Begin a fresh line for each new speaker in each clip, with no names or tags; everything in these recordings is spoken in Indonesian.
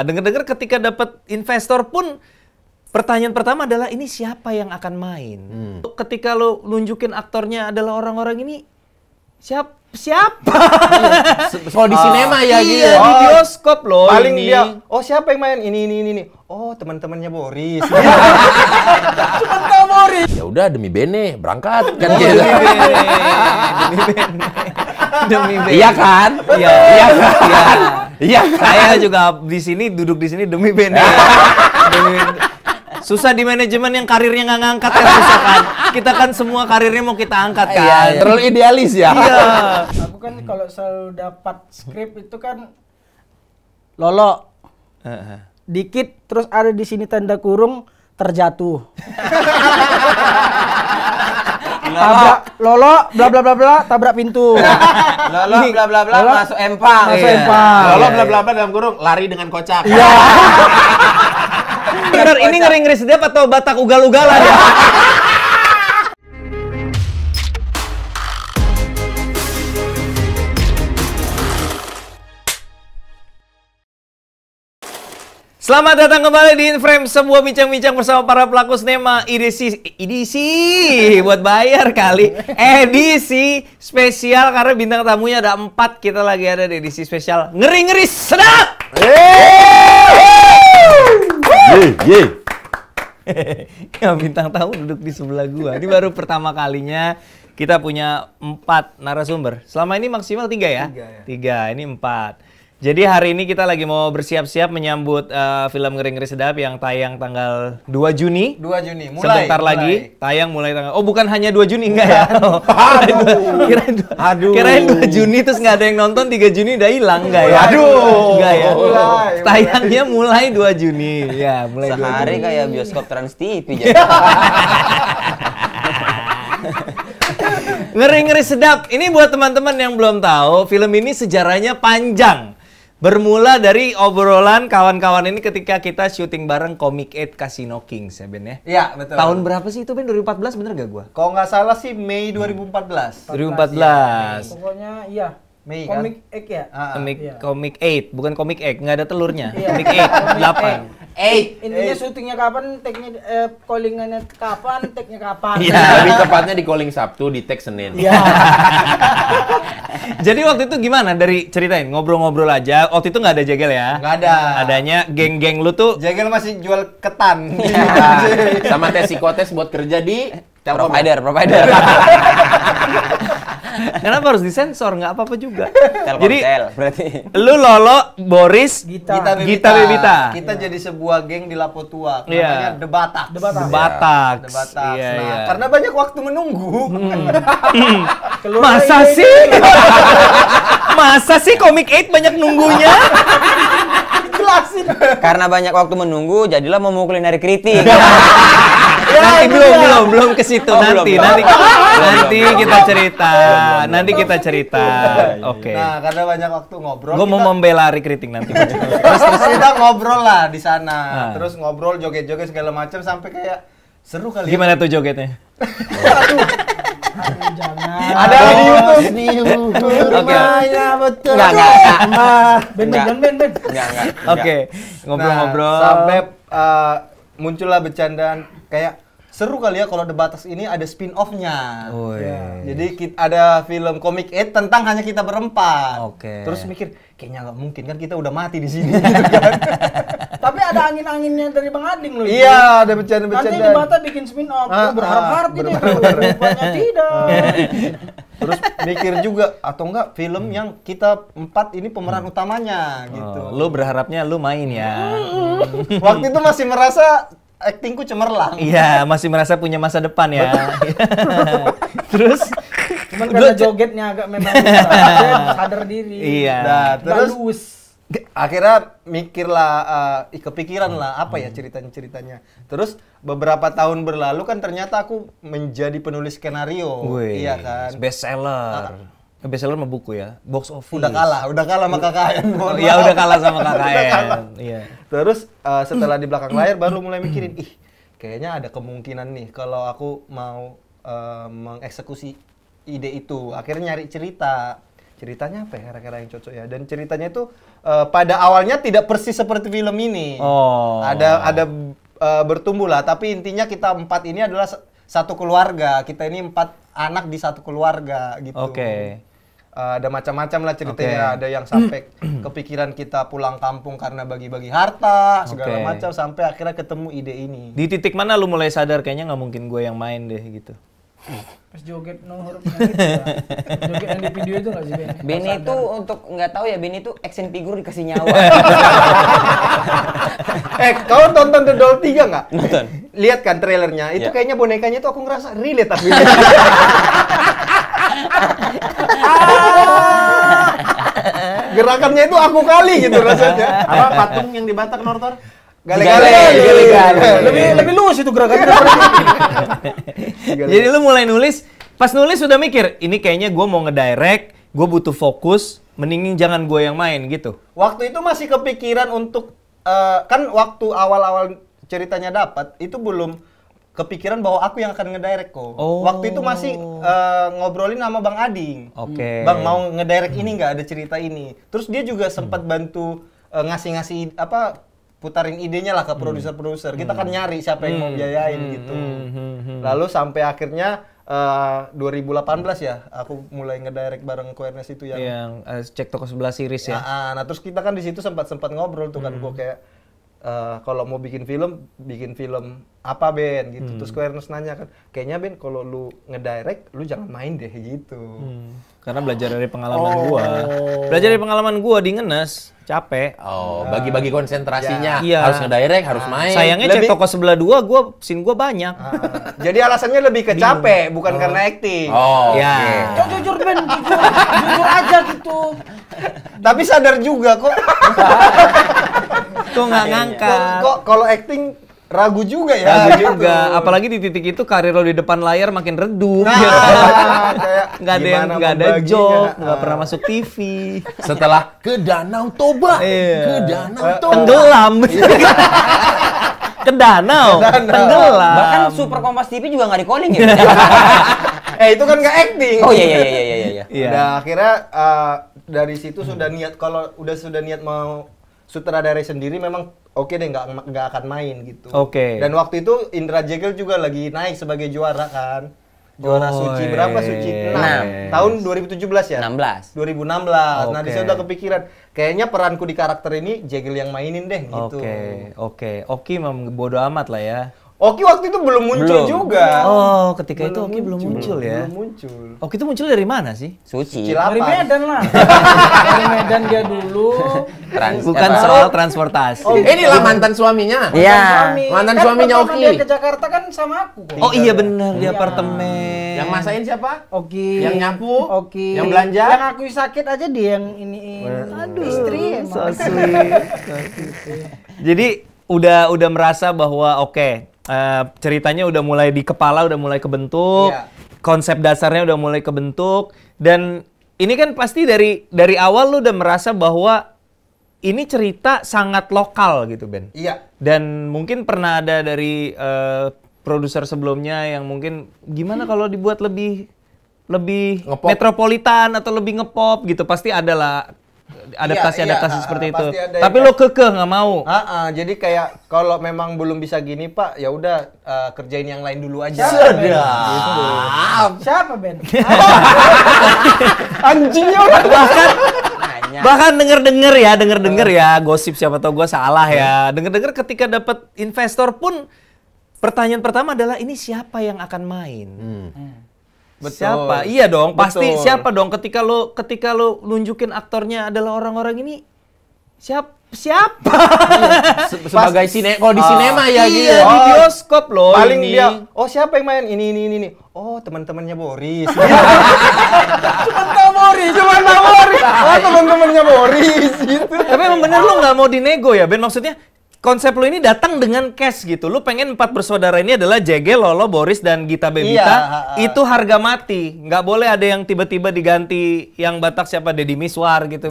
Nah, dengar-dengar ketika dapat investor pun pertanyaan pertama adalah ini siapa yang akan main? Hmm. Ketika lo nunjukin aktornya adalah orang-orang ini siap siapa? Kalau iya, oh, di ah, sinema ya iya, gitu. Iya, di oh. bioskop loh Paling ini. dia, oh siapa yang main? Ini ini ini ini. Oh, teman-temannya Boris. Cuma favorit. Ya udah demi Bene berangkat kan gitu. Demi Bene. Demi Bene. Demi Iya kan? Iya. Iya kan? Iya. iya kan? Saya juga di sini duduk di sini demi Bene. Iya. demi susah di manajemen yang karirnya nggak ngangkat kan susah kan kita kan semua karirnya mau kita angkat iya, kan iya, terlalu idealis ya iya
aku kan kalau selalu dapat skrip itu kan
lolo uh
dikit terus ada di sini tanda kurung terjatuh. tabrak lolo bla bla bla bla tabrak pintu
lolo bla bla bla lolo, masuk empang masuk yeah. empang lolo bla bla bla iya. dalam kurung lari dengan kocak iya benar ini ngeri ngeri sedap atau batak ugal ugalan ya Selamat datang kembali di Inframe sebuah bincang-bincang bersama para pelaku sinema edisi edisi buat bayar kali edisi spesial karena bintang tamunya ada empat kita lagi ada di edisi spesial ngeri ngeri sedap. Ya bintang tamu duduk di sebelah gua. Ini baru pertama kalinya kita punya empat narasumber. Selama ini maksimal tiga ya. Tiga. Ya. tiga ini empat. Jadi hari ini kita lagi mau bersiap-siap menyambut uh, film Ngeri Ngeri Sedap yang tayang tanggal 2 Juni. 2 Juni, mulai. Sebentar mulai. lagi tayang mulai tanggal. Oh, bukan hanya 2 Juni enggak ya? Oh, aduh. Kirain, dua, 2 Juni terus nggak ada yang nonton, 3 Juni udah hilang enggak ya? Aduh. Enggak ya? Mulai. Tayangnya mulai 2 Juni. Ya, mulai Sehari 2 Juni. kayak bioskop
Trans TV Ya.
Ngeri-ngeri sedap. Ini buat teman-teman yang belum tahu, film ini sejarahnya panjang Bermula dari obrolan kawan-kawan ini ketika kita syuting bareng Comic 8 Casino Kings ya Ben ya? Iya betul. Tahun berapa sih itu Ben? 2014 bener gak gua? Kalau nggak salah sih Mei 2014. 2014. 2014. Ya, pokoknya iya. Mei kan? Komik Egg ya? Ah, komik ah. iya. Komik Eight, bukan komik Egg, nggak ada telurnya. Iya. comic eight, delapan.
Eight. 8. Intinya syutingnya kapan, take-nya eh, callingannya kapan, take-nya kapan. Iya, lebih tepatnya
di calling Sabtu, di take Senin. Iya. Jadi waktu itu gimana dari ceritain ngobrol-ngobrol aja. Waktu itu nggak ada jegel ya? Nggak ada. Adanya geng-geng lu tuh. Jegel masih jual ketan. Iya. Sama tes psikotes buat kerja di provider, provider. Kenapa harus disensor? Nggak apa-apa juga. Telkomsel, jadi berarti. Lu Lolo, Boris, Gita, Gita, Bibita. Gita Bibita. Kita yeah. jadi sebuah geng di Lapo Tua. Namanya yeah. Iya. The Batak. The Batak. The Batak. Yeah. The Batak. Yeah, nah, yeah. karena banyak waktu menunggu. Hmm. Masa sih?
Masa sih komik 8 banyak nunggunya? Jelasin. Karena banyak waktu menunggu, jadilah memukulin dari kritik. Ya, nanti belum belum belum ke situ oh, ya. oh nanti belum, nanti oh, nanti kita cerita nanti kita cerita
iya. oke okay. nah karena banyak waktu ngobrol gue mau membela kritik nanti terus, terus kita ngobrol lah di sana nah. terus ngobrol joget-joget segala macam sampai kayak seru kali ya. gimana tuh jogetnya Jangan. Ada di YouTube. Di Ya betul. Enggak, enggak. Ben, ben, ben, ben. Enggak, enggak. Oke. Ngobrol-ngobrol. Nah, sampai eh, muncullah bercandaan kayak seru kali ya kalau The Batas ini ada spin offnya Oh, iya. Ya, iya, iya. Jadi kita, ada film komik eh tentang hanya kita berempat. Oke. Okay. Terus mikir kayaknya nggak mungkin kan kita udah mati di sini
Tapi ada angin-anginnya dari Bang Ading loh. Iya, ada bercanda-bercanda. Nanti The bikin spin off, ah, berharap-harap
ah, ini gitu ya, Rupanya tidak. terus mikir juga atau enggak film hmm. yang kita empat ini pemeran hmm. utamanya oh, gitu. Oh, lu berharapnya lo main ya. Hmm. Waktu itu masih merasa aktingku cemerlang. Iya, masih merasa punya masa depan ya. terus cuman karena jogetnya agak memang sadar diri. Iya. Nah, terus Balus. akhirnya mikirlah uh, kepikiran lah apa ya hmm. ceritanya-ceritanya. Terus beberapa tahun berlalu kan ternyata aku menjadi penulis skenario. Wih, iya kan. Best seller. Ah. Best seller mah buku ya. Box office. Udah kalah, udah kalah sama KKN. Iya, udah kalah sama KKN. Iya. Terus uh, setelah di belakang layar baru mulai mikirin, ih, kayaknya ada kemungkinan nih kalau aku mau uh, mengeksekusi ide itu. Akhirnya nyari cerita. Ceritanya apa ya kira-kira yang cocok ya? Dan ceritanya itu uh, pada awalnya tidak persis seperti film ini. Oh. Ada ada uh, bertumbuh lah. Tapi intinya kita empat ini adalah satu keluarga. Kita ini empat anak di satu keluarga gitu. Oke. Okay. Uh, eh, ada macam-macam lah ceritanya. Okay. Ada yang sampai kepikiran kita pulang kampung karena bagi-bagi harta segala okay. macam sampai akhirnya ketemu ide ini. Di titik mana lu mulai sadar kayaknya nggak mungkin gue yang main deh gitu? Pas joget no huruf kan? Joget yang di video itu nggak sih Benny? Benny itu
untuk nggak tahu ya Benny itu action figure dikasih nyawa.
eh kau tonton The Doll 3 nggak? Nonton. Lihat kan trailernya. Itu yeah.
kayaknya bonekanya
itu aku ngerasa relate tapi. Gerakannya itu aku kali gitu rasanya. Apa patung yang di Batak Nortor?
Gale-gale, gale-gale. Lebih lebih
luas itu gerakannya. Jadi lu mulai nulis, pas nulis sudah mikir, ini kayaknya gue mau ngedirect, gue butuh fokus, mendingin jangan gue yang main gitu. Waktu itu masih kepikiran untuk uh, kan waktu awal-awal ceritanya dapat itu belum kepikiran bahwa aku yang akan ngedirect kok. Oh. Waktu itu masih uh, ngobrolin sama Bang Ading. Okay. Bang mau ngedirect ini nggak ada cerita ini. Terus dia juga hmm. sempat bantu eh, ngasih-ngasih uh, ngasih -ngasih, apa putarin idenya lah ke hmm. produser-produser. Kita kan hmm. nyari siapa yang mau hmm. biayain gitu. Lalu sampai akhirnya uh, eh, 2018 ya, aku mulai ngedirect bareng Kuernes itu yang yang uh, cek toko sebelah series ya. Nah, nah terus kita kan di situ sempat-sempat ngobrol tuh kan gua kayak uh, kalau mau bikin film, bikin film apa Ben gitu. Hmm. Terus Ernest nanya kan, kayaknya Ben kalau lu ngedirect, lu jangan main deh gitu. Hmm. Karena belajar dari pengalaman oh. gua. Belajar dari pengalaman gua di Ngenes, capek. Oh, ah. bagi-bagi uh, konsentrasinya. Ya. Harus ngedirect, harus ah. main. Sayangnya lebih... cek toko sebelah dua, gua sin gua banyak. Uh, jadi alasannya lebih ke capek, bukan oh. karena acting. Oh, iya. ya. Okay. jujur Ben,
jujur, jujur
aja gitu. Tapi sadar juga kok. Kok nggak iya, iya. ngangkat? Kok kalau acting ragu juga ya. Ragu gitu. juga, apalagi di titik itu karir lo di depan layar makin redup. Nah, ya. kayak nggak ada yang nggak ada job, nah. nggak pernah masuk TV. Setelah ke Danau Toba, iya. ke Danau eh, Toba. Tenggelam.
ke danau, tenggelam. Bahkan Super Kompas TV juga nggak di calling ya.
eh itu kan nggak acting. Oh iya iya iya iya iya. Iya. akhirnya uh, dari situ sudah niat kalau udah sudah niat mau sutradara sendiri memang oke okay deh nggak nggak akan main gitu. Oke. Okay. Dan waktu itu Indra Jegel juga lagi naik sebagai juara kan. Juara oh, suci berapa iya, suci? 6. Iya, iya, Tahun 2017 ya? 16. 2016. Okay. Nah, di udah kepikiran kayaknya peranku di karakter ini Jegel yang mainin deh gitu. Oke, okay. oke. Okay. Oki okay. memang bodo amat lah ya. Oki waktu itu belum muncul belum. juga. Oh, ketika belum itu Oki belum muncul ya. Belum muncul. Oki itu muncul dari mana sih? Suci. Dari Medan lah.
dari
Medan dia dulu. Trans Bukan apa? soal transportasi. Oh, eh,
inilah iya. mantan suaminya. Iya. Suami. Mantan kan suaminya Oki. Dia ke Jakarta kan sama aku. Kok. Iya. Oh iya
benar, di iya. apartemen. Yang masain
siapa? Oki. Yang nyapu? Oki. Yang belanja? Yang aku sakit aja dia yang ini. Aduh, istri. So sweet.
Jadi udah udah merasa bahwa oke okay, Eh, ceritanya udah mulai di kepala udah mulai kebentuk yeah. konsep dasarnya udah mulai kebentuk dan ini kan pasti dari dari awal lu udah merasa bahwa ini cerita sangat lokal gitu Ben. Iya. Dan mungkin pernah ada dari uh, produser sebelumnya yang mungkin gimana kalau dibuat lebih lebih metropolitan atau lebih ngepop gitu pasti adalah adaptasi iya, adaptasi iya. seperti uh, itu. Tapi lo kekeh nggak mau. Uh, uh, jadi kayak kalau memang belum bisa gini pak, ya udah uh, kerjain yang lain dulu aja. Sudah.
Siapa Ben? Gitu.
Anjingnya orang bahkan bahkan denger denger ya denger denger ya gosip siapa tau gue salah ya denger denger ketika dapat investor pun pertanyaan pertama adalah ini siapa yang akan main. Hmm. hmm. Betul. Siapa? Iya dong, Betul. pasti siapa dong ketika lo ketika lo nunjukin aktornya adalah orang-orang ini siap siapa iya, Se sebagai sine oh di ah. sinema ah, ya iya, gitu ya. di bioskop lo oh, paling ini. dia oh siapa yang main ini ini ini, ini. oh teman-temannya Boris cuma
tahu Boris cuma tahu Boris oh teman-temannya
Boris gitu tapi emang bener lo nggak mau dinego ya Ben maksudnya konsep lu ini datang dengan cash gitu. Lu pengen empat bersaudara ini adalah JG, Lolo, Boris, dan Gita Bebita. Iya, uh, itu harga mati. Nggak boleh ada yang tiba-tiba diganti yang Batak siapa Deddy Miswar gitu.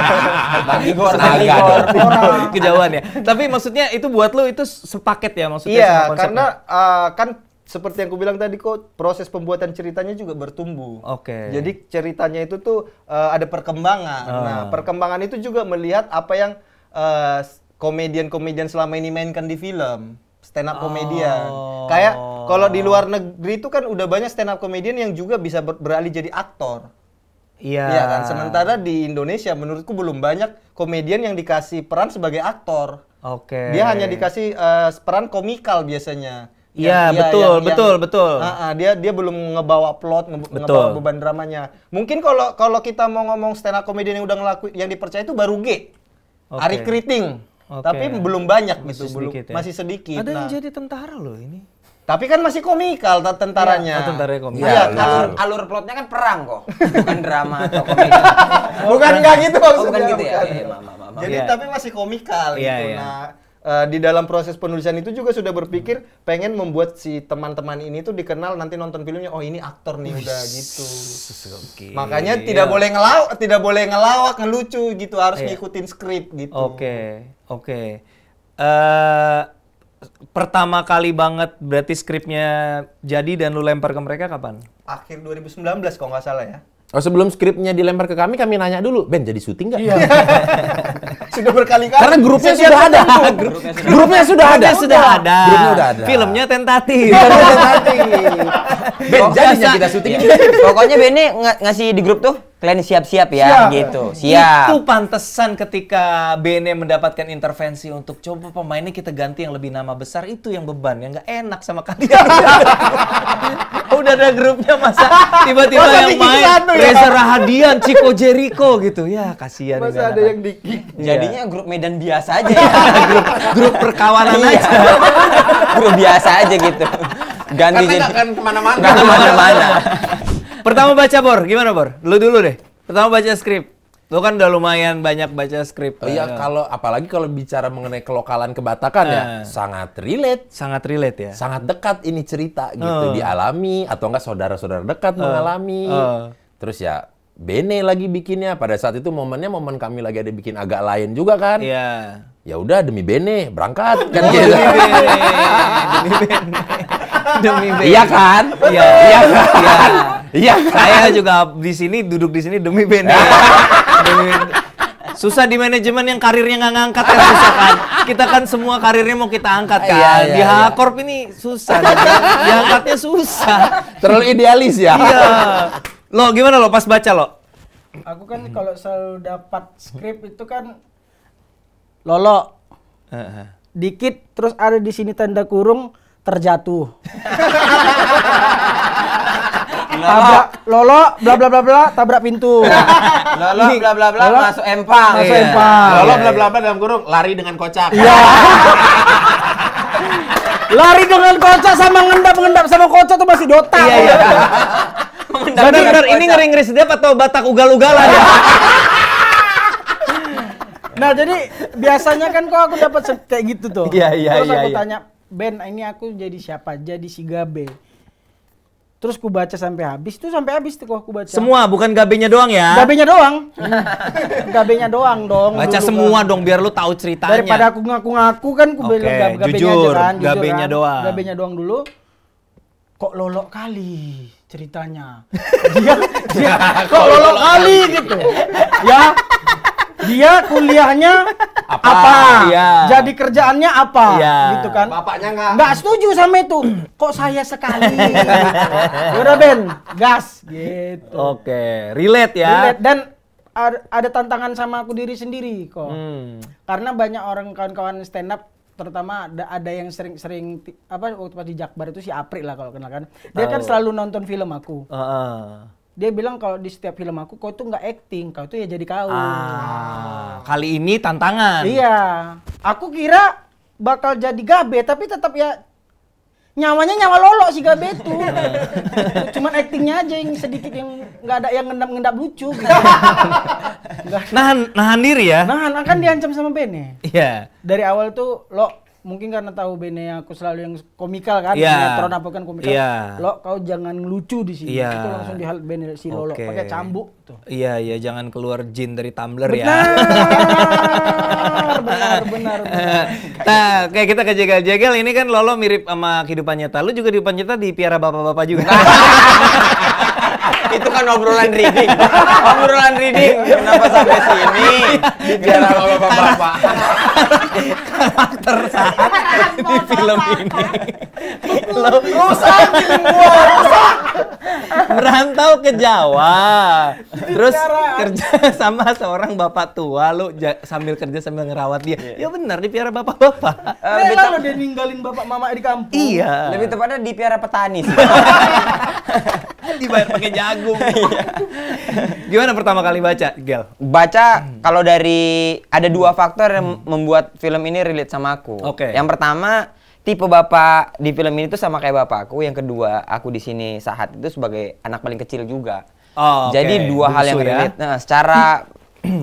Bagi gue orang. Kejauhan ya. Tapi maksudnya itu buat lu itu sepaket ya maksudnya Iya, karena uh, kan seperti yang aku bilang tadi kok proses pembuatan ceritanya juga bertumbuh. Oke. Okay. Jadi ceritanya itu tuh uh, ada perkembangan. Uh. Nah, perkembangan itu juga melihat apa yang uh, komedian-komedian selama ini mainkan di film stand up komedian. Oh. Kayak kalau di luar negeri itu kan udah banyak stand up komedian yang juga bisa ber beralih jadi aktor. Iya. Iya kan. Sementara di Indonesia menurutku belum banyak komedian yang dikasih peran sebagai aktor. Oke. Okay. Dia hanya dikasih uh, peran komikal biasanya. Iya, betul, yang, betul, yang, betul. Uh, uh, dia dia belum ngebawa plot, nge betul. ngebawa beban dramanya. Mungkin kalau kalau kita mau ngomong stand up komedian yang udah ngelakuin yang dipercaya itu baru G. Okay. Ari Kriting. Okay. Tapi belum banyak masih gitu, sedikit, belum, ya? masih sedikit. Ada nah, yang jadi tentara loh ini. Tapi kan masih komikal tentaranya. Ya, tentaranya komikal. Iya, ya, alur, iya. alur plotnya kan perang kok, bukan drama atau komikal. bukan enggak gitu maksudnya. Oh, bukan gitu ya. Bukan. Iya, mama, mama. Jadi yeah. tapi masih komikal yeah, gitu. Yeah. Nah, uh, di dalam proses penulisan itu juga sudah berpikir pengen membuat si teman-teman ini tuh dikenal nanti nonton filmnya oh ini aktor nih udah gitu. Okay. Makanya yeah. tidak boleh ngelawak, tidak boleh ngelawak, ngelucu gitu harus yeah. ngikutin skrip gitu. Oke. Okay. Oke. Okay. Uh, eh, pertama kali banget berarti skripnya jadi dan lu lempar ke mereka kapan? Akhir 2019 kalau nggak salah ya. Oh sebelum skripnya dilempar ke kami, kami nanya dulu, Ben jadi syuting nggak? Iya. sudah berkali-kali. Karena grupnya sudah, ada. Grupnya, grupnya sudah ada. Sudah ada. Grupnya sudah ada. Filmnya tentatif. Filmnya tentatif. Ben, jadinya kita syuting. Iya. Pokoknya ng
ngasih di grup tuh kalian siap-siap ya siap. gitu. Siap. Itu
pantesan ketika Bene mendapatkan intervensi untuk coba pemainnya kita ganti yang lebih nama besar itu yang beban yang nggak enak sama kalian.
Udah ada grupnya masa tiba-tiba yang main ya? Reza ya?
Rahadian, Ciko Jericho gitu. Ya kasihan Masa ada
yang dikit. Jadi Jadinya iya. grup Medan biasa aja ya. grup, grup perkawanan iya. aja.
grup biasa aja gitu. Ganti jadi. kan kemana-mana. kemana-mana. Pertama baca, Bor. Gimana, Bor? Lu dulu deh. Pertama baca skrip. Lu kan udah lumayan banyak baca skrip. iya, uh, kalau apalagi kalau bicara mengenai kelokalan kebatakan uh, ya, eh. sangat relate. Sangat relate ya. Sangat dekat ini cerita gitu uh, dialami atau enggak saudara-saudara dekat eh. mengalami. Terus ya Bene lagi bikinnya pada saat itu momennya momen kami lagi ada bikin agak lain juga kan iya yeah. ya udah demi Bene berangkat kan oh, gitu demi
Bene demi
Bene iya kan iya iya kan iya, iya kan? saya juga di sini duduk di sini demi Bene demi susah di manajemen yang karirnya nggak ngangkat kan susah kan kita kan semua karirnya mau kita angkat iya, kan iya, iya, di Hakorp ini susah diangkatnya susah terlalu idealis ya iya Lo gimana lo pas baca lo?
Aku kan kalau selalu dapat skrip itu kan lolo. Uh -huh. Dikit terus ada di sini tanda kurung terjatuh. tabrak lolo bla bla bla bla tabrak pintu
lolo bla bla bla lolo, masuk empang masuk iya. empang lolo bla bla bla iya. dalam kurung lari dengan kocak iya. lari dengan kocak sama ngendap ngendap sama kocak
tuh masih dota iya, iya. Benar-benar ini ngeri-ngeri sedap atau Batak ugal-ugalan ya? nah jadi biasanya kan kok aku dapat kayak gitu tuh. Iya iya iya. Terus aku iya. tanya Ben ini aku jadi siapa? Jadi si Gabe.
Terus ku baca sampai habis,
tuh sampai habis tuh aku baca. Semua, bukan
gabenya doang ya? Gabenya
doang. gabenya doang dong. Baca semua
kan. dong biar lu tahu ceritanya. Daripada
aku ngaku-ngaku kan ku okay, gabenya kan, jujur, gabenya kan. doang. Gabenya doang dulu kok lolok kali ceritanya dia dia kok lolok kali gitu ya dia kuliahnya apa, apa? Ya. jadi kerjaannya apa ya. gitu kan bapaknya nggak nggak setuju sama itu kok saya sekali
udah
Ben gas
gitu oke okay. relate ya relate
dan ada tantangan sama aku diri sendiri kok hmm. karena banyak orang kawan-kawan stand up terutama ada, ada yang sering-sering apa waktu pas di Jakbar itu si April lah kalau kenal kan. Dia Tau. kan selalu nonton film aku. Uh -uh. Dia bilang kalau di setiap film aku kau itu nggak acting, kau itu ya jadi kau. Ah,
kali ini tantangan. Iya.
Aku kira bakal jadi gabe tapi tetap ya nyawanya nyawa lolo si Gabe itu. Cuman actingnya aja yang sedikit yang nggak ada yang ngendap-ngendap lucu. Gitu.
nahan nahan diri ya. Nahan
akan diancam sama Bene.
Iya. Yeah. Dari awal
tuh lo mungkin karena tahu Bene aku selalu yang komikal kan, yeah. sinetron apa kan komikal. Yeah. Lo kau jangan lucu di sini. Yeah. Itu langsung dihal Bene si Lolo okay. pakai cambuk
tuh. Gitu. Iya, yeah, iya yeah, jangan keluar jin dari tumbler benar, ya. benar, benar, benar. Nah, kayak kita ke jegal-jegal ini kan Lolo mirip sama kehidupan nyata. Lu juga kehidupan nyata di piara bapak-bapak juga. itu kan obrolan reading obrolan reading kenapa sampai sini di Piara bapak-bapak karakter saat di film ini. Lo rusak gua, rusak. Merantau ke Jawa. Terus kerja sama seorang bapak tua lu sambil kerja sambil ngerawat dia. Yeah. Ya benar di Piara bapak-bapak.
Eh, lebih tepatnya dia ninggalin bapak mama di kampung. Iya. Lebih tepatnya di Piara petani sih. dibayar pakai jagung. Iya. Gimana pertama kali baca, Gel? Baca hmm. kalau dari ada dua hmm. faktor yang hmm. membuat film ini relate sama aku. Oke. Okay. Yang pertama tipe bapak di film ini tuh sama kayak bapakku. Yang kedua aku di sini saat itu sebagai anak paling kecil juga. Oh, okay. Jadi dua Bungsu hal yang ya. relate. Ya? Nah, secara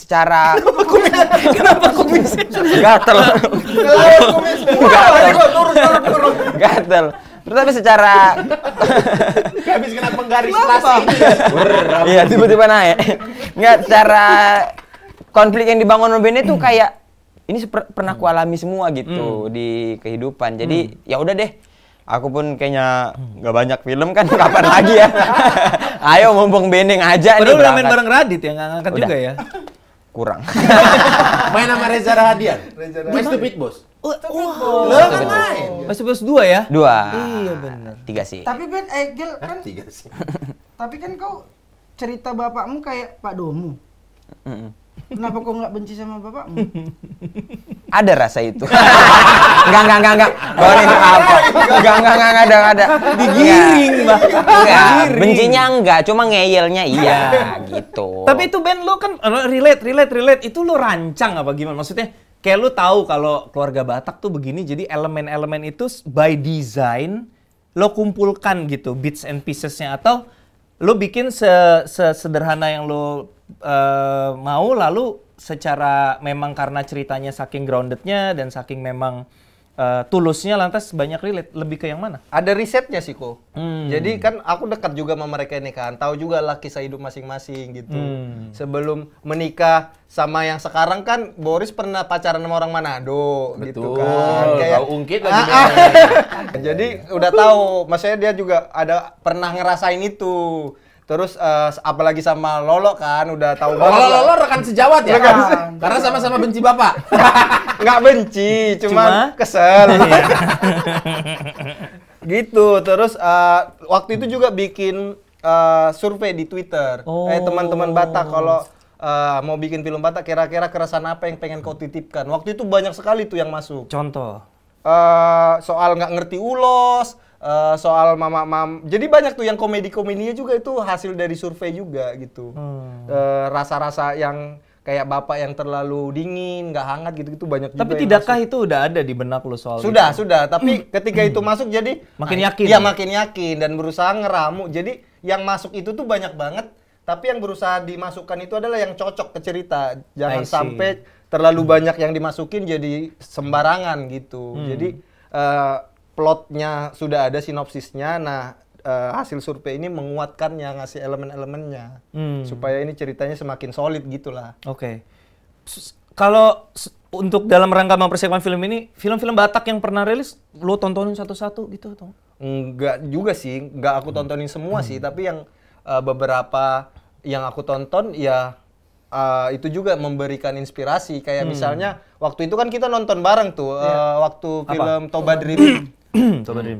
secara kenapa kumis gatel gatel Terus tapi secara habis kena penggaris plastik Iya, tiba-tiba naik. Enggak secara konflik yang dibangun Ruben itu kayak ini seper, pernah kualami semua gitu hmm. di kehidupan. Jadi hmm. ya udah deh. Aku pun kayaknya nggak banyak film kan kapan lagi ya. Ayo mumpung Bening aja Padahal nih. Perlu udah main bareng
Radit ya, nggak ngangkat udah. juga ya kurang. main sama Reza Rahadian. Reza Rahadian. Mas Beat
oh
lo kan main. Mas
Bos dua ya? Dua. Iya benar. Tiga
sih. Tapi
Ben Egel eh, kan sih. tapi kan kau cerita bapakmu kayak Pak Domu. Kenapa kau nggak benci sama bapakmu?
ada rasa itu. enggak, enggak, enggak, enggak. Gak ini apa. Enggak, enggak, enggak, enggak ada, ada. Digiring, Mbak. Enggak, bencinya enggak, cuma ngeyelnya iya, gitu.
Tapi itu band lo kan relate, relate, relate. Itu lo rancang apa gimana? Maksudnya kayak lo tahu kalau keluarga Batak tuh begini, jadi elemen-elemen itu by design lo kumpulkan gitu, bits and piecesnya atau lo bikin se sederhana yang lo Eh, mau lalu secara memang karena ceritanya saking groundednya dan saking memang uh, tulusnya lantas banyak relate lebih ke yang mana? Ada risetnya sih kok. Hmm. Jadi kan aku dekat juga sama mereka ini kan, tahu juga lah kisah hidup masing-masing gitu. Hmm. Sebelum menikah sama yang sekarang kan Boris pernah pacaran sama orang Manado gitu Betul. gitu kan. Kayak ungkit lagi. Ah, ah. Jadi udah tahu, maksudnya dia juga ada pernah ngerasain itu. Terus uh, apalagi sama Lolo kan udah tahu banget. Lolo, Lolo rekan sejawat ya. Rekan se Karena sama-sama benci bapak. Gak benci, cuma, cuma? kesel. Iya. gitu. Terus uh, waktu itu juga bikin uh, survei di Twitter. Oh. Eh teman-teman Batak kalau uh, mau bikin film Batak kira-kira keresahan apa yang pengen kau titipkan? Waktu itu banyak sekali tuh yang masuk. Contoh. Uh, soal nggak ngerti ulos, uh, soal mama mam jadi banyak tuh yang komedi komedinya juga itu hasil dari survei juga gitu hmm. uh, rasa-rasa yang kayak bapak yang terlalu dingin nggak hangat gitu gitu banyak tapi juga tidakkah itu udah ada di benak lo soal sudah itu. sudah tapi hmm. ketika itu masuk jadi makin nah, yakin ya makin yakin dan berusaha ngeramu jadi yang masuk itu tuh banyak banget tapi yang berusaha dimasukkan itu adalah yang cocok ke cerita jangan sampai terlalu hmm. banyak yang dimasukin jadi sembarangan gitu hmm. jadi eh, plotnya sudah ada sinopsisnya nah uh, hasil survei ini menguatkan menguatkannya ngasih elemen-elemennya hmm. supaya ini ceritanya semakin solid gitulah. Oke. Okay. Kalau untuk dalam rangka mempersiapkan film ini, film-film Batak yang pernah rilis lo tontonin satu-satu gitu atau? Enggak juga sih, enggak aku tontonin semua hmm. sih, tapi yang uh, beberapa yang aku tonton ya uh, itu juga memberikan inspirasi kayak hmm. misalnya waktu itu kan kita nonton bareng tuh yeah. Iya. uh, waktu film Apa? Toba Dream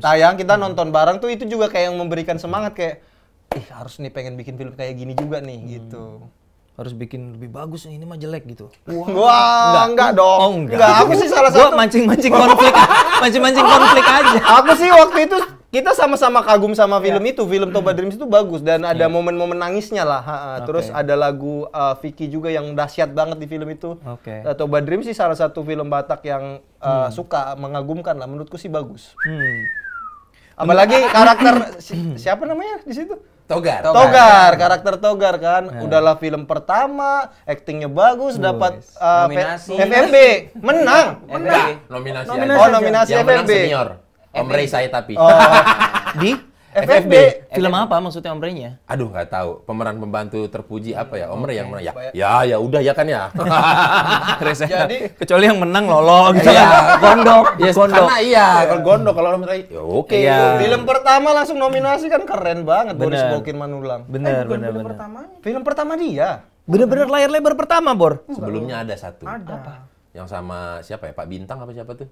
tayang kita nonton bareng tuh itu juga kayak yang memberikan semangat kayak ih harus nih pengen bikin film kayak gini juga nih hmm. gitu harus bikin lebih bagus ini mah jelek gitu. Wah, wow. enggak, enggak oh, dong. Oh, enggak. enggak. aku sih salah satu. mancing-mancing konflik. mancing-mancing konflik aja. Aku sih waktu itu kita sama-sama kagum sama film yeah. itu, film Toba hmm. Dreams itu bagus dan ada iya. momen-momen yeah. nangisnya lah. Ha, okay. Terus ada lagu uh, Vicky juga yang dahsyat banget di film itu. Okay. Uh, eh, Toba Dreams sih salah satu film Batak yang uh, hmm. suka mengagumkan lah. Menurutku sih bagus. Hmm. Apalagi nah. karakter si, siapa namanya di situ? Togar. Togar. Togar, karakter Togar kan. Ya. Udahlah film pertama, aktingnya bagus, dapat uh, nominasi. FMB, menang, menang. FMB. Nominasi. nominasi. Oh, nominasi yang FMB. Menang senior. Om Ray saya tapi. Oh. di FFB. Film apa maksudnya Om Ray-nya? Aduh nggak tahu. Pemeran pembantu terpuji apa ya? Om Ray yang menang ya. Ya ya udah ya kan ya. Jadi kecuali yang menang lolos gitu ya. Gondok. Yes, gondok. Karena iya, iya kalau gondok kalau Om Ray ya oke. Ya. Film pertama langsung nominasi kan keren banget Boris Bokin Manulang. Bener, eh, bener, film pertama. Film pertama dia. Bener-bener layar lebar pertama, Bor. Sebelumnya ada
satu. Ada. Apa? Yang sama siapa ya? Pak Bintang apa siapa tuh?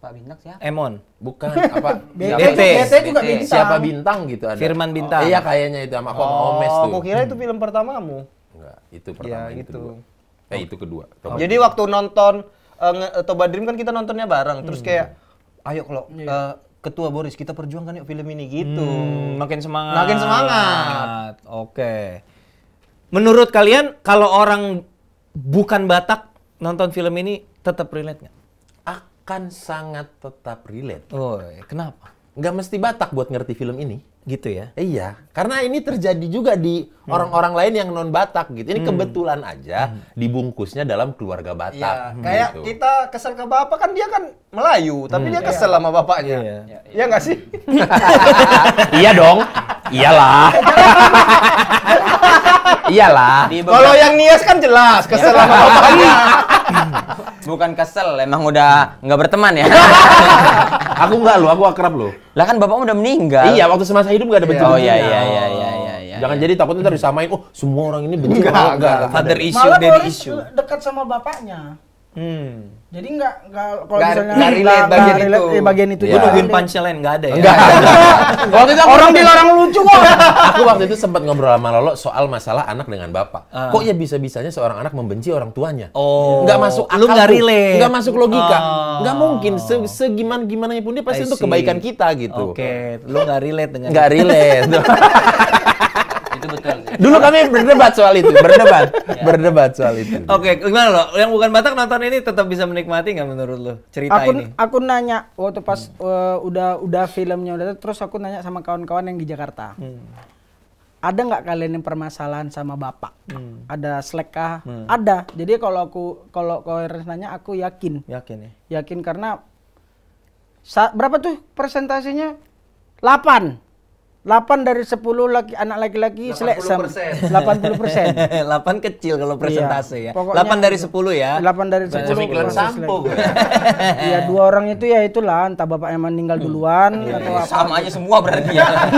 Pak Bintang siapa? Emon.
Bukan, apa? BT. BT. juga bintang. Siapa bintang gitu ada. Firman Bintang. Oh, iya kayaknya itu sama Om oh, Omes tuh. Oh, kira itu film pertamamu. Enggak, itu ya, pertama ya, itu. Kedua. Gitu. Eh, itu kedua. oh. Jadi waktu nonton uh, Toba Dream kan kita nontonnya bareng. Terus hmm. kayak ayo kalau iya. uh, eh, Ketua Boris kita perjuangkan yuk film ini gitu. Hmm, makin semangat. Makin semangat. Oke. Okay. Menurut kalian kalau orang bukan Batak nonton film ini tetap relate nggak? kan sangat tetap relate. Oh, kenapa? Nggak mesti Batak buat ngerti film ini. Gitu ya? Iya, karena ini terjadi juga di orang-orang hmm. lain yang non Batak gitu. Ini hmm. kebetulan aja hmm. dibungkusnya dalam keluarga Batak. Iya, kayak gitu. kita kesel ke bapak kan dia kan Melayu, tapi hmm. dia iya. kesel sama bapaknya. Iya, iya. iya, iya nggak sih?
iya dong, iyalah. iyalah. Kalau yang
Nias kan jelas kesel iya. sama bapaknya.
Bukan kesel, emang udah nggak berteman ya. aku nggak lo, aku akrab lo. Lah kan bapak udah meninggal. Iya, waktu semasa hidup nggak ada benci. Oh iya iya iya iya. iya, oh. iya Jangan iya. jadi takutnya ntar disamain, oh semua orang ini benci. Enggak, enggak.
Father issue, Malah dari
dekat sama bapaknya. Hmm. Jadi nggak nggak
kalau gak, misalnya nggak relate bagian gak relate, itu. Eh, bagian itu. Iya. Gue nungguin punchline nggak ada ya. Enggak. waktu itu orang dilarang lucu kok. aku waktu itu sempat ngobrol sama Lolo soal masalah anak dengan bapak. Uh. Kok ya bisa-bisanya seorang anak membenci orang tuanya? Oh. Nggak masuk akal. Lu nggak relate. Nggak masuk logika. Oh. Nggak mungkin. Se Segiman gimananya pun dia pasti untuk kebaikan kita gitu. Oke. Okay. Lu nggak relate dengan. Nggak relate. itu betul. Sih. Dulu kami berdebat soal itu, berdebat, ya. berdebat soal itu. Oke, okay, gimana lo? Yang bukan Batak nonton ini tetap bisa menikmati nggak menurut lo cerita aku, ini?
Aku nanya waktu pas hmm. uh, udah udah filmnya udah terus aku nanya sama kawan-kawan yang di Jakarta. Hmm. Ada nggak kalian yang permasalahan sama bapak? Hmm. Ada slack Hmm. Ada. Jadi kalau aku kalau kau nanya aku yakin. Yakin ya. Yakin karena berapa tuh persentasenya? 8. 8 dari 10 laki, anak laki-laki seleksam 80%. 80%.
8 kecil kalau iya.
persentase iya. ya. Pokoknya 8 dari
10 gitu. ya. 8 dari
10. iklan sampo.
Iya,
dua orang itu ya itulah entah bapaknya meninggal hmm. duluan hmm. atau
iya. apa. Sama aja semua berarti ya.
Oke.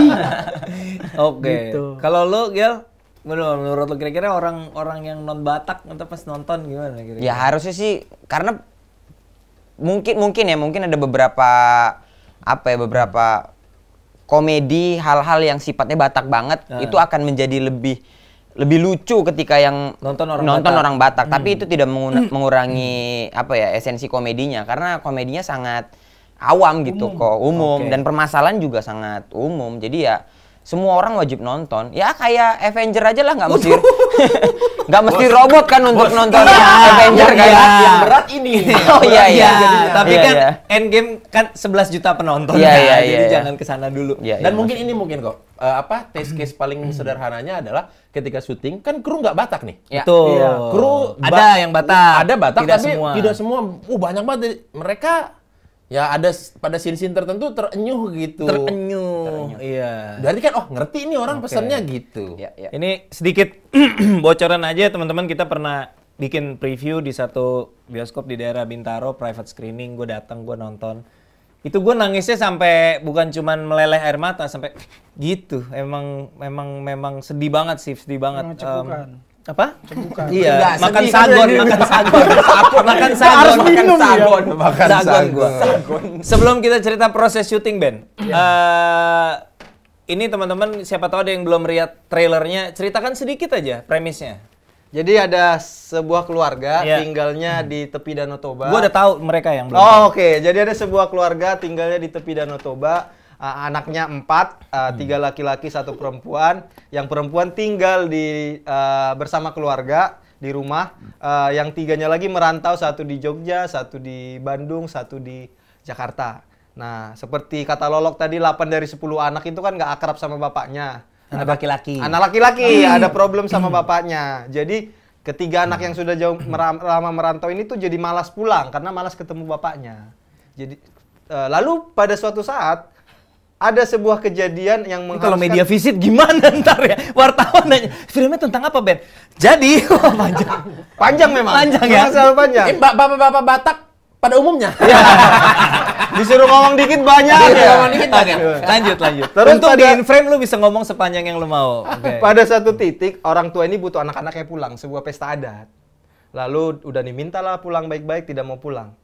Okay. Gitu. Kalau lu Gil menurut, lu kira-kira orang-orang yang non Batak atau pas nonton gimana kira-kira? Ya harusnya sih
karena mungkin mungkin ya mungkin ada beberapa apa ya beberapa komedi hal-hal yang sifatnya Batak banget nah. itu akan menjadi lebih lebih lucu ketika yang nonton orang nonton Batak. orang Batak, hmm. tapi itu tidak hmm. mengurangi hmm. apa ya esensi komedinya karena komedinya sangat awam gitu umum. gitu kok umum okay. dan permasalahan juga sangat umum. Jadi ya semua orang wajib nonton. Ya kayak Avenger aja lah nggak mesti nggak mesti robot kan untuk Bos, nonton iya, Avenger iya, kan. Iya. Yang berat ini. Oh iya iya. iya. Tapi iya, kan iya.
Endgame kan 11 juta penonton iya, kan. Iya, iya, jadi iya. iya. jangan kesana dulu. Iya, iya, Dan iya, mungkin ini mungkin kok uh, apa test case paling hmm. sederhananya adalah ketika syuting kan kru nggak Batak nih.
Ya. itu Iya. Kru ada yang Batak. Ada Batak tidak tapi semua. tidak
semua. Uh banyak banget mereka ya ada pada sin-sin tertentu terenyuh gitu. Terenyuh. terenyuh. Iya. Berarti kan oh ngerti ini orang okay. pesannya gitu. Ya, ya. Ini sedikit bocoran aja teman-teman kita pernah bikin preview di satu bioskop di daerah Bintaro private screening gue datang gue nonton itu gue nangisnya sampai bukan cuman meleleh air mata sampai gitu emang memang memang sedih banget sih sedih banget um, apa? Cembukan. Iya, Enggak, makan kan sagon, makan sagon, makan sagon, makan sagon, makan sagon. sagon. Sebelum kita cerita proses syuting Ben, yeah. Iya. uh, ini teman-teman siapa tahu ada yang belum lihat trailernya, ceritakan sedikit aja premisnya. Jadi ada sebuah keluarga yeah. tinggalnya hmm. di tepi Danau Toba. Gua udah tahu mereka yang belum. Oh, oke. Okay. Jadi ada sebuah keluarga tinggalnya di tepi Danau Toba uh, anaknya empat, uh, tiga laki-laki, satu perempuan. Yang perempuan tinggal di uh, bersama keluarga di rumah. Uh, yang tiganya lagi merantau, satu di Jogja, satu di Bandung, satu di Jakarta. Nah, seperti kata Lolok tadi, 8 dari 10 anak itu kan nggak akrab sama bapaknya. Anak laki-laki. Anak laki-laki, hmm. ada problem sama hmm. bapaknya. Jadi, ketiga anak yang sudah jauh meram, lama merantau ini tuh jadi malas pulang karena malas ketemu bapaknya. Jadi, uh, lalu pada suatu saat, ada sebuah kejadian yang mengharuskan... Kalau media visit gimana ntar ya? Wartawan nanya, filmnya tentang apa Ben? Jadi, wah panjang. panjang memang. Panjang ya? Selalu panjang. Ini bapak-bapak Batak pada umumnya. Ya. Disuruh ngomong dikit banyak Disuruh ya? ngomong dikit banyak. Lanjut, lanjut. Terus Untuk pada... di inframe lu bisa ngomong sepanjang yang lu mau. Okay. Pada satu titik, orang tua ini butuh anak-anaknya pulang. Sebuah pesta adat. Lalu udah diminta lah pulang baik-baik, tidak mau pulang.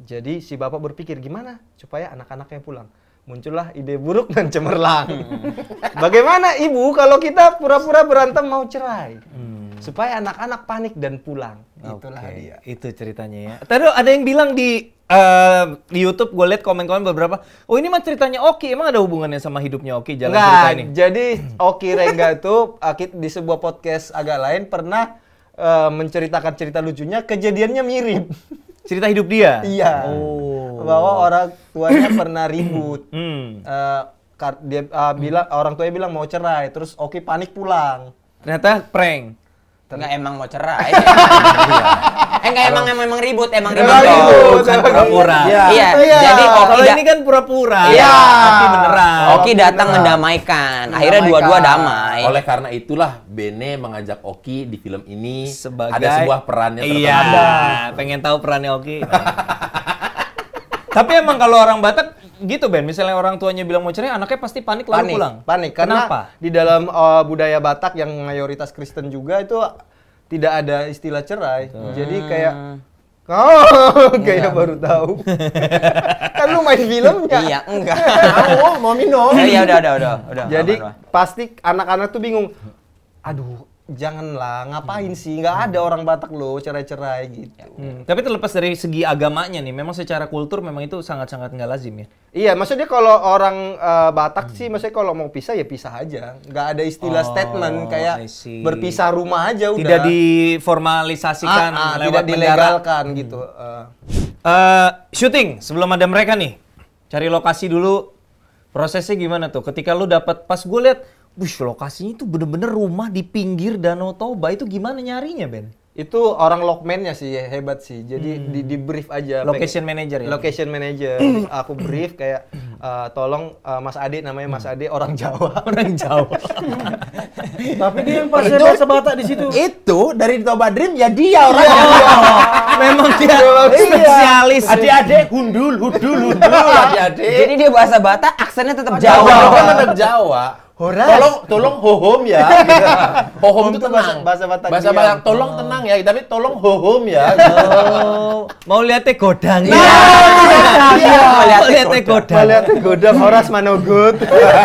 Jadi si bapak berpikir gimana supaya anak-anaknya pulang muncullah ide buruk dan cemerlang. Hmm. Bagaimana ibu kalau kita pura-pura berantem mau cerai? Hmm. Supaya anak-anak panik dan pulang. Itulah dia. Itu ceritanya ya. Tadi ada yang bilang di uh, di YouTube gue lihat komen-komen beberapa, "Oh, ini mah ceritanya Oki. Emang ada hubungannya sama hidupnya Oki jalan Nggak, cerita ini?" Jadi Oki Rengga itu eh, di sebuah podcast agak lain pernah uh, menceritakan cerita lucunya, kejadiannya mirip. cerita hidup dia iya oh. bahwa orang tuanya pernah ribut hmm. uh, dia uh, bilang hmm. orang tuanya bilang mau cerai terus Oki panik pulang ternyata prank Enggak
emang mau cerai. Iya. eh enggak emang emang emang ribut, oh, emang ribut. Emang ribut, pura-pura. Iya. iya. Oh, iya. Jadi Oki kalau ini
kan pura-pura. Iya. Oki beneran.
Oki datang mendamaikan. Akhirnya dua-dua damai. Oleh karena itulah Bene mengajak Oki di film
ini sebagai ada sebuah perannya iya, tertentu. Iya.
Pengen tahu perannya Oki?
Tapi emang kalau orang Batak gitu Ben, misalnya orang tuanya bilang mau cerai, anaknya pasti panik lalu panik, pulang. Panik, karena Kenapa? di dalam uh, budaya Batak yang mayoritas Kristen juga itu tidak ada istilah cerai. Hmm. Jadi kayak ah. Oh, kayak enggak. baru tahu.
kan lu main
film ya? Iya, enggak. oh, mau minum. Eh, iya, udah, udah, udah, Jadi pasti anak-anak tuh bingung. Aduh, janganlah ngapain hmm. sih nggak hmm. ada orang Batak lo cerai-cerai gitu. Ya. Hmm. Tapi terlepas dari segi agamanya nih, memang secara kultur memang itu sangat-sangat nggak lazim ya. Iya, maksudnya kalau orang uh, Batak hmm. sih, maksudnya kalau mau pisah ya pisah aja, nggak ada istilah oh, statement kayak berpisah rumah aja udah. Tidak diformalisasikan ah, ah, lewat tidak dilegalkan negara. Hmm. gitu. Uh. Uh, syuting sebelum ada mereka nih, cari lokasi dulu. Prosesnya gimana tuh? Ketika lu dapat pas gue lihat Wih, lokasinya itu bener-bener rumah di pinggir Danau Toba. Itu gimana nyarinya, Ben? Itu orang logman-nya sih hebat sih. Jadi hmm. di, di brief aja. Location pengen, manager ya. Location manager. Aku brief kayak uh, tolong uh, Mas Ade namanya Mas hmm. Ade orang Jawa. Orang Jawa. Tapi dia yang pas bahasa Batak di situ. Itu
dari Toba Dream ya dia orang iya. Jawa. Memang dia iya. spesialis. Ade-ade, Hundul Hundul Hundul Ade-ade. Jadi dia bahasa Batak, aksennya tetap Jawa. Jawa. Tetap
Jawa Horas. Tolong tolong hohom ya. Gitu. hohom itu tenang. Bahasa Batak. Bahasa Batak tolong oh. tenang ya, tapi tolong hohom ya. Oh, mau lihat teh godang ya? nah, Iya, iya. mau lihat teh godang. Mau lihat teh godang horas manogut.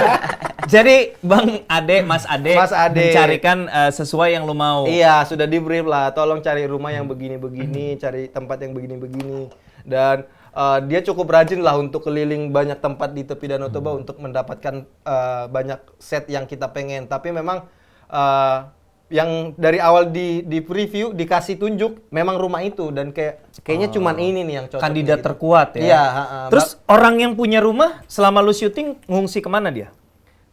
Jadi Bang Ade, Mas Ade, Mas Ade. carikan uh, eh, sesuai yang lu mau. Iya, sudah di brief lah. Tolong cari rumah yang begini-begini, cari tempat yang begini-begini. Dan uh, dia cukup rajin lah untuk keliling banyak tempat di tepi Danau Toba hmm. untuk mendapatkan uh, banyak set yang kita pengen. Tapi memang uh, yang dari awal di di preview dikasih tunjuk memang rumah itu dan kayak kayaknya oh. cuman ini nih yang cocok kandidat gitu. terkuat ya. Iya, Terus orang yang punya rumah selama lu syuting ngungsi kemana dia?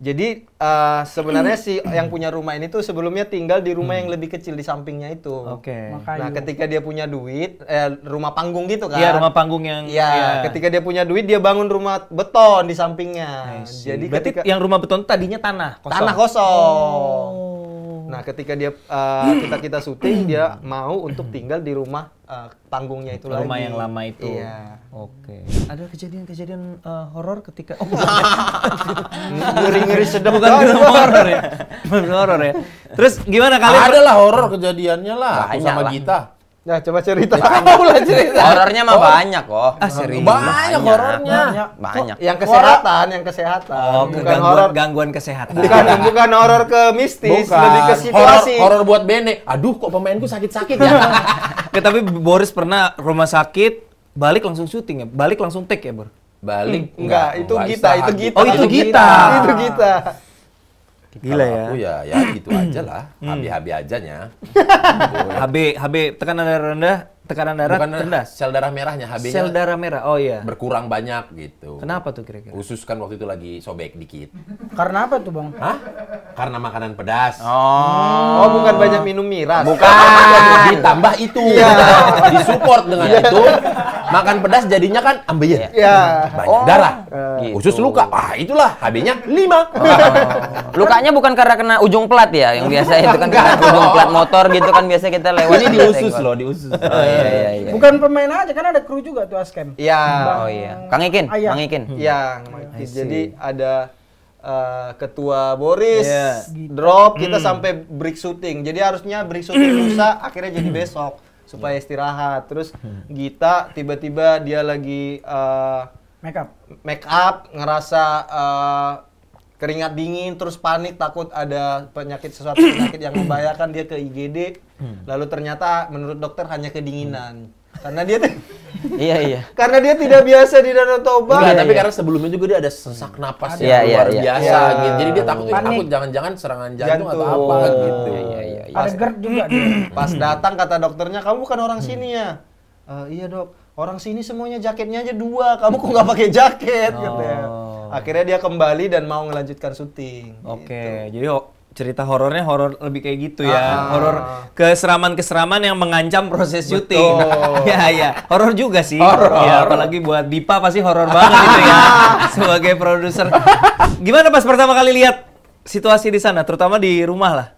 Jadi uh, sebenarnya si yang punya rumah ini tuh sebelumnya tinggal di rumah hmm. yang lebih kecil di sampingnya itu. Oke. Okay. Nah, ketika dia punya duit, eh, rumah panggung gitu kan? Iya, rumah panggung yang. Iya. Ya. Ketika dia punya duit, dia bangun rumah beton di sampingnya. Jadi berarti ketika, yang rumah beton tadinya tanah kosong. Tanah kosong. Oh. Nah, ketika dia uh, kita kita syuting, dia mau untuk tinggal di rumah uh, panggungnya itu rumah lagi. Rumah yang lama itu. Iya. Oke. Okay. Ada kejadian-kejadian uh, horor ketika oh ngeri-ngeri sedap bukan horor ya. horor ya. Terus gimana kalian? Ada lah horor kejadiannya lah aku sama kita Ya coba cerita. Ya, Mau lah cerita. Horornya mah oh. banyak
kok. Oh. Ah, serius. Banyak, horornya. Banyak. banyak. Yang kesehatan,
yang kesehatan. Oh, bukan gangguan, horor gangguan kesehatan. Bukan bukan horor ke mistis, bukan. lebih ke situasi. Horor buat Bene. Aduh, kok pemainku sakit-sakit ya. ya. Tapi Boris pernah rumah sakit, balik langsung syuting ya. Balik langsung take ya, Bro. Hmm, balik enggak, enggak, itu kita, itu kita. Oh, itu kita. Itu kita. Gila ya. aku ya, ya gitu aja lah. Hmm. Habi-habi aja nya. Habi, habi tekanan rendah tekanan darah Bukan rendah. Sel darah merahnya hb Sel darah merah. Oh iya. Berkurang banyak gitu. Kenapa tuh kira-kira? Usus kan waktu itu lagi sobek dikit.
Karena apa tuh, Bang? Hah?
Karena makanan pedas. Oh. Oh, bukan banyak minum miras. Bukan. Ditambah itu. Iya. Disupport dengan yeah. itu. Makan pedas jadinya
kan ya. Iya. Banyak oh. darah. Gitu. Iya. Usus luka. Ah, itulah HB-nya 5. Oh. Lukanya bukan karena kena ujung plat ya yang biasa itu kan kena ujung plat motor gitu kan biasa kita lewat. Ini gitu ya, di usus loh, di usus. Oh, iya. Iya, iya, iya, iya, Bukan
pemain aja kan ada kru juga tuh Askem. Iya.
Oh iya. Kang Ikin, Ayah. Kang Ikin. Iya.
Hmm. Jadi ada uh, ketua Boris yeah. Gitu. drop kita hmm. sampai break shooting Jadi harusnya break shooting lusa akhirnya jadi besok supaya istirahat. Terus hmm. Gita tiba-tiba dia lagi uh, make up make up ngerasa uh, keringat dingin terus panik takut ada penyakit sesuatu penyakit yang membahayakan dia ke IGD Hmm. Lalu ternyata menurut dokter hanya kedinginan. Hmm. Karena dia
Iya iya.
Karena dia tidak biasa di Danau Toba. Enggak, iya, tapi iya. karena sebelumnya juga dia ada sesak hmm. napas yang iya, luar iya, iya, biasa iya. gitu. Jadi dia takut Panik. takut jangan-jangan serangan jantung, jantung atau apa gitu.
Iya iya iya. Pas,
juga dia. Pas datang kata dokternya, "Kamu bukan orang hmm. sini ya?" Uh, iya, Dok. Orang sini semuanya jaketnya aja dua. Kamu kok nggak pakai jaket oh. gitu ya. Akhirnya dia kembali dan mau melanjutkan syuting. Oke. Okay. Gitu. Jadi cerita horornya horor lebih kayak gitu ya. Ah. Horor keseraman-keseraman yang mengancam proses syuting. ya ya, horor juga sih. Horror. Ya, apalagi buat Dipa pasti horor banget itu ya sebagai produser. Gimana pas pertama kali lihat situasi di sana, terutama di rumah lah?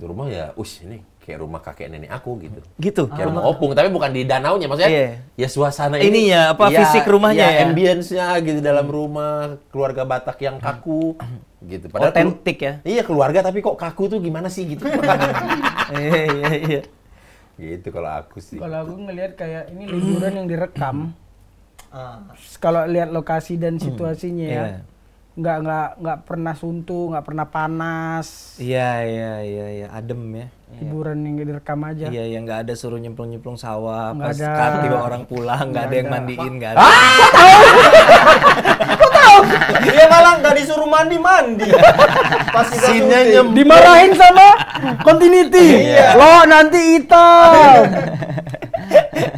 Di rumah ya, us ini kayak rumah kakek nenek aku gitu. Gitu. Kayak rumah ah. opung, tapi bukan di danaunya maksudnya. Yeah. Ya suasana ini. Ininya apa ya, fisik rumahnya ya? ya? Ambience-nya gitu dalam hmm. rumah, keluarga Batak yang kaku gitu. Padahal otentik ya. Iya keluarga tapi kok kaku tuh gimana sih gitu. iya iya iya. Gitu kalau aku sih. Kalau
aku ngelihat kayak ini liburan yang direkam. Uh. Kalau lihat lokasi dan hmm. situasinya yeah. ya iya nggak nggak nggak pernah suntuk nggak pernah panas
iya iya iya ya. adem ya hiburan yang direkam aja iya yang nggak ada suruh nyemplung nyemplung sawah nggak pas ada. tiba orang pulang nggak ada, yang mandiin nggak ada ah kok tahu kok tahu dia malah nggak disuruh mandi mandi pas kita dimarahin sama continuity iya.
lo nanti hitam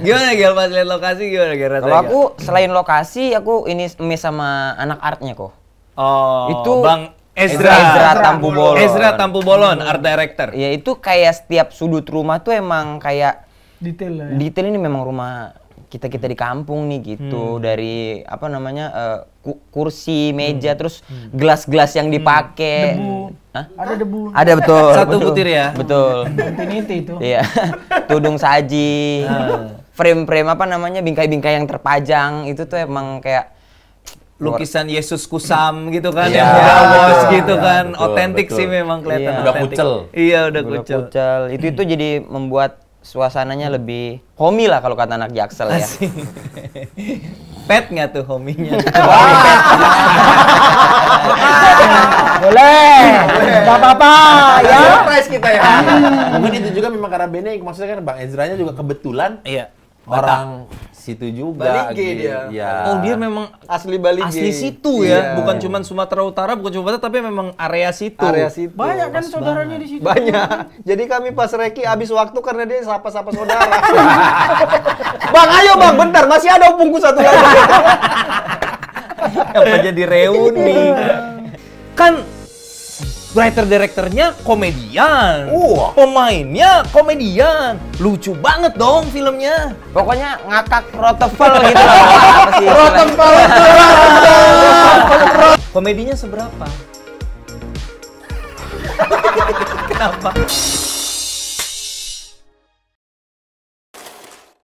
gimana Gil pas lihat lokasi gimana Gil kalau aku selain lokasi aku ini miss sama anak artnya kok Oh, itu Bang Ezra, Ezra Tampu Bolon. Ezra Tampu Bolon, art hmm. director. Ya itu kayak setiap sudut rumah tuh emang kayak detail. Ya. Detail ini memang rumah kita kita di kampung nih gitu hmm. dari apa namanya uh, kursi hmm. meja hmm. terus gelas-gelas yang dipakai debu Hah?
ada debu ada betul satu butir
ya betul infinity itu iya tudung saji ah. frame-frame apa namanya bingkai-bingkai yang terpajang itu tuh emang kayak lukisan Yesus kusam gitu kan ya, yang berawas gitu ya, kan iya, otentik sih memang kelihatan iya. udah kucel iya udah, udah kucel. itu itu jadi membuat suasananya lebih homi lah kalau kata anak jaksel ya pet nggak tuh hominya
boleh nggak apa-apa ya surprise kita ya iya. mungkin itu juga memang karena Bene maksudnya kan Bang Ezra nya juga kebetulan iya orang Batak. situ juga Balige gitu. dia. Ya. Oh, dia memang asli Balige. Asli situ ya, yeah. bukan cuma Sumatera Utara, bukan cuma Batak, tapi memang area situ. Area situ. Banyak kan Mas saudaranya banget. di situ. Banyak. Jadi kami pas Reki habis waktu karena dia sapa-sapa saudara. bang, ayo Bang, bentar, masih ada opungku satu lagi. Apa jadi reuni? kan writer directornya komedian, uh. pemainnya komedian, lucu banget dong filmnya. Pokoknya ngakak rotevel gitu. rotefel. Komedinya seberapa? Kenapa?